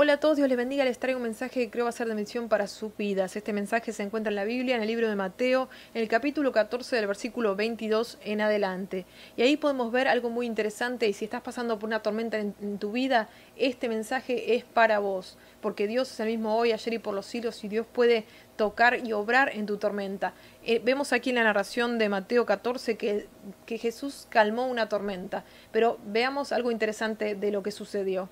Hola a todos, Dios les bendiga. Les traigo un mensaje que creo va a ser de mención para sus vidas. Este mensaje se encuentra en la Biblia, en el libro de Mateo, en el capítulo 14 del versículo 22 en adelante. Y ahí podemos ver algo muy interesante y si estás pasando por una tormenta en, tu vida, este mensaje es para vos, porque Dios es el mismo hoy, ayer y por los siglos y Dios puede tocar y obrar en tu tormenta. Eh, vemos aquí en la narración de Mateo 14 que Jesús calmó una tormenta, pero veamos algo interesante de lo que sucedió.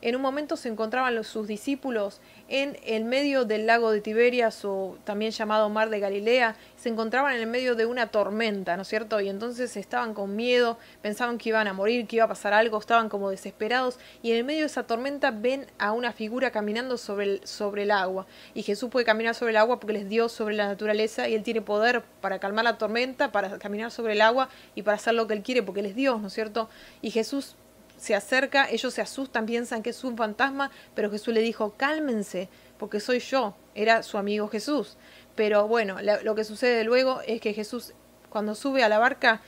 En un momento se encontraban los, sus discípulos en el medio del lago de Tiberias o también llamado mar de Galilea, se encontraban en el medio de una tormenta, ¿no es cierto? Y entonces estaban con miedo, pensaban que iban a morir, que iba a pasar algo, estaban como desesperados y en el medio de esa tormenta ven a una figura caminando sobre el, sobre el agua. Y Jesús puede caminar sobre el agua porque les dio sobre la naturaleza y él tiene poder para calmar la tormenta, para caminar sobre el agua y para hacer lo que él quiere porque él es Dios, ¿no es cierto? Y Jesús se acerca, ellos se asustan, piensan que es un fantasma, pero Jesús le dijo, cálmense, porque soy yo, era su amigo Jesús. Pero bueno, lo que sucede luego es que Jesús, cuando sube a la barca,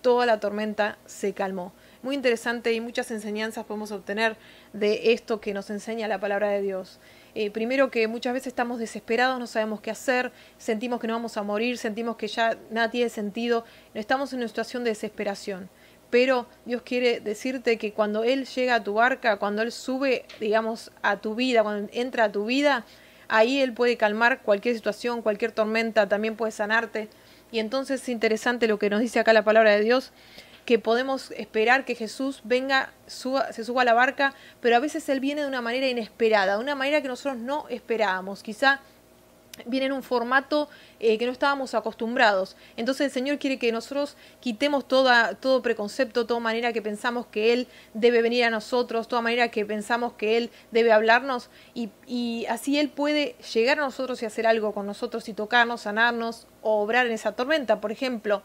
toda la tormenta se calmó. Muy interesante y muchas enseñanzas podemos obtener de esto que nos enseña la palabra de Dios. Eh, primero que muchas veces estamos desesperados, no sabemos qué hacer, sentimos que no vamos a morir, sentimos que ya nada tiene sentido, estamos en una situación de desesperación pero Dios quiere decirte que cuando Él llega a tu barca, cuando Él sube, digamos, a tu vida, cuando entra a tu vida, ahí Él puede calmar cualquier situación, cualquier tormenta, también puede sanarte. Y entonces es interesante lo que nos dice acá la palabra de Dios, que podemos esperar que Jesús venga, suba, se suba a la barca, pero a veces Él viene de una manera inesperada, de una manera que nosotros no esperábamos. Quizá viene en un formato eh, que no estábamos acostumbrados. Entonces el Señor quiere que nosotros quitemos toda, todo preconcepto, toda manera que pensamos que Él debe venir a nosotros, toda manera que pensamos que Él debe hablarnos y, así Él puede llegar a nosotros y hacer algo con nosotros y tocarnos, sanarnos o obrar en esa tormenta. Por ejemplo,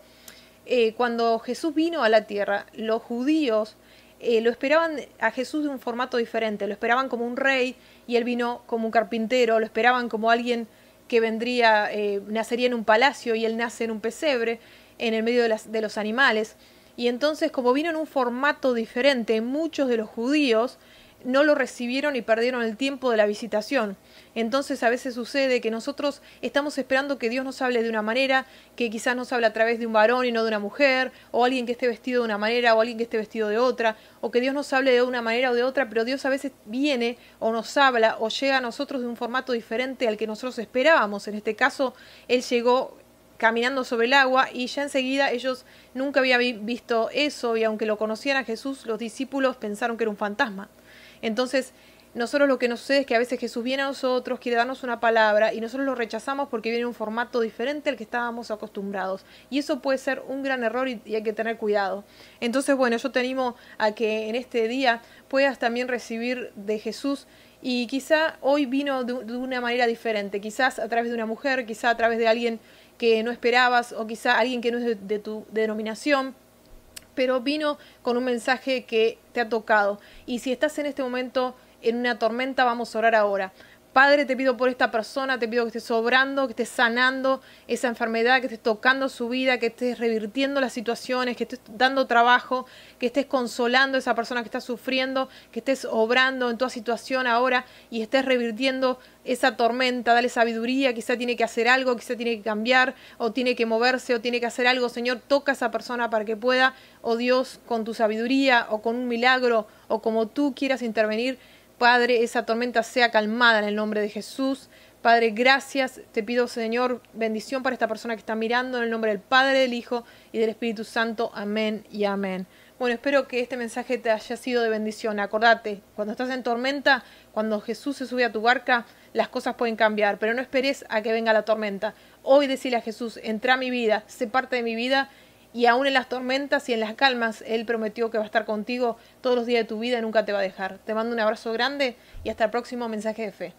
eh, cuando Jesús vino a la tierra, los judíos eh, lo esperaban a Jesús de un formato diferente, lo esperaban como un rey y él vino como un carpintero, lo esperaban como alguien que vendría, eh, nacería en un palacio y él nace en un pesebre, en el medio de, las, de los animales. Y entonces, como vino en un formato diferente, muchos de los judíos no lo recibieron y perdieron el tiempo de la visitación. Entonces a veces sucede que nosotros estamos esperando que Dios nos hable de una manera, que quizás nos hable a través de un varón y no de una mujer, o alguien que esté vestido de una manera, o alguien que esté vestido de otra, o que Dios nos hable de una manera o de otra, pero Dios a veces viene o nos habla o llega a nosotros de un formato diferente al que nosotros esperábamos. En este caso, Él llegó caminando sobre el agua y ya enseguida ellos nunca habían visto eso y aunque lo conocían a Jesús, los discípulos pensaron que era un fantasma. Entonces, nosotros lo que nos sucede es que a veces Jesús viene a nosotros, quiere darnos una palabra y nosotros lo rechazamos porque viene en un formato diferente al que estábamos acostumbrados. Y eso puede ser un gran error y, hay que tener cuidado. Entonces, bueno, yo te animo a que en este día puedas también recibir de Jesús y quizá hoy vino de, una manera diferente, quizás a través de una mujer, quizá a través de alguien que no esperabas o quizá alguien que no es de tu denominación pero vino con un mensaje que te ha tocado. Y si estás en este momento en una tormenta, vamos a orar ahora. Padre, te pido por esta persona, te pido que estés sobrando, que estés sanando esa enfermedad, que estés tocando su vida, que estés revirtiendo las situaciones, que estés dando trabajo, que estés consolando a esa persona que está sufriendo, que estés obrando en toda situación ahora y estés revirtiendo esa tormenta, dale sabiduría, quizá tiene que hacer algo, quizá tiene que cambiar, o tiene que moverse, o tiene que hacer algo. Señor, toca a esa persona para que pueda, o oh Dios, con tu sabiduría, o con un milagro, o como tú quieras intervenir, Padre, esa tormenta sea calmada en el nombre de Jesús. Padre, gracias. Te pido, Señor, bendición para esta persona que está mirando en el nombre del Padre, del Hijo y del Espíritu Santo. Amén y amén. Bueno, espero que este mensaje te haya sido de bendición. Acordate, cuando estás en tormenta, cuando Jesús se sube a tu barca, las cosas pueden cambiar, pero no esperes a que venga la tormenta. Hoy decirle a Jesús, entra a mi vida, sé parte de mi vida y aún en las tormentas y en las calmas, Él prometió que va a estar contigo todos los días de tu vida y nunca te va a dejar. Te mando un abrazo grande y hasta el próximo mensaje de fe.